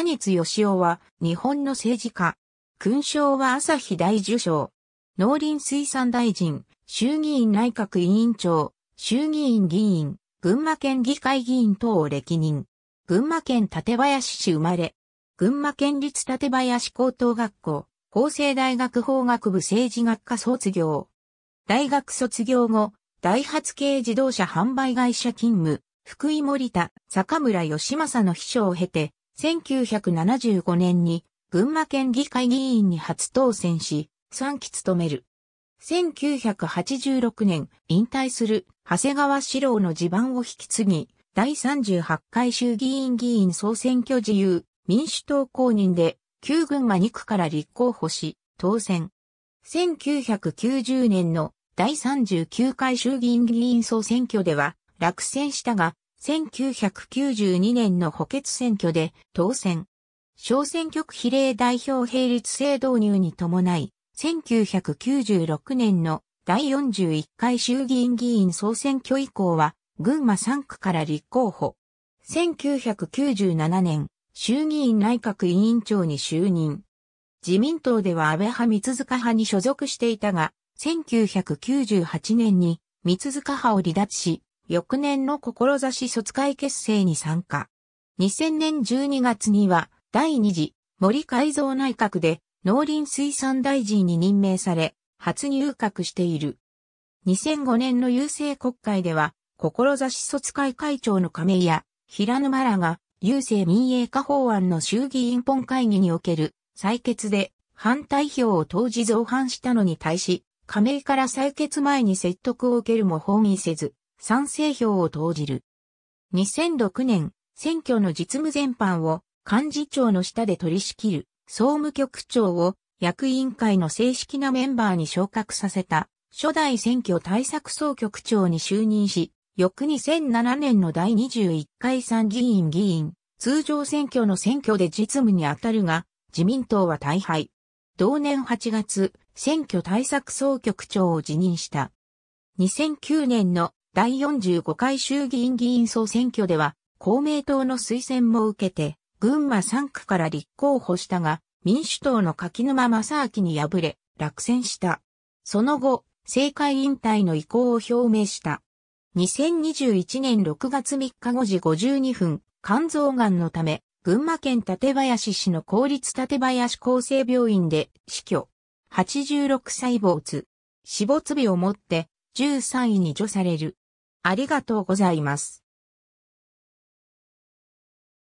谷津義雄は日本の政治家。勲章は朝日大受賞。農林水産大臣、衆議院内閣委員長、衆議院議員、群馬県議会議員等を歴任。群馬県館林市生まれ。群馬県立館林高等学校、法政大学法学部政治学科卒業。大学卒業後、大発系自動車販売会社勤務、福井森田、坂村義正の秘書を経て、1975年に群馬県議会議員に初当選し、3期務める。1986年引退する長谷川史郎の地盤を引き継ぎ、第38回衆議院議員総選挙自由民主党公認で旧群馬2区から立候補し、当選。1990年の第39回衆議院議員総選挙では落選したが、1992年の補欠選挙で当選。小選挙区比例代表並立制導入に伴い、1996年の第41回衆議院議員総選挙以降は、群馬3区から立候補。1997年、衆議院内閣委員長に就任。自民党では安倍派三塚派に所属していたが、1998年に三塚派を離脱し、翌年の志卒会結成に参加。2000年12月には、第2次森改造内閣で農林水産大臣に任命され、初入閣している。2005年の郵政国会では、志卒会会長の亀井や平沼らが、郵政民営化法案の衆議院本会議における採決で反対票を当時造反したのに対し、亀井から採決前に説得を受けるも放議せず、賛成票を投じる。2006年、選挙の実務全般を幹事長の下で取り仕切る総務局長を役員会の正式なメンバーに昇格させた初代選挙対策総局長に就任し、翌2007年の第21回参議院議員、通常選挙の選挙で実務に当たるが、自民党は大敗。同年8月、選挙対策総局長を辞任した。2009年の第45回衆議院議員総選挙では、公明党の推薦も受けて、群馬3区から立候補したが、民主党の柿沼正明に敗れ、落選した。その後、政界引退の意向を表明した。2021年6月3日5時52分、肝臓がんのため、群馬県館林市の公立館林厚生病院で死去。86歳没。死没日をもって13位に除される。ありがとうございます。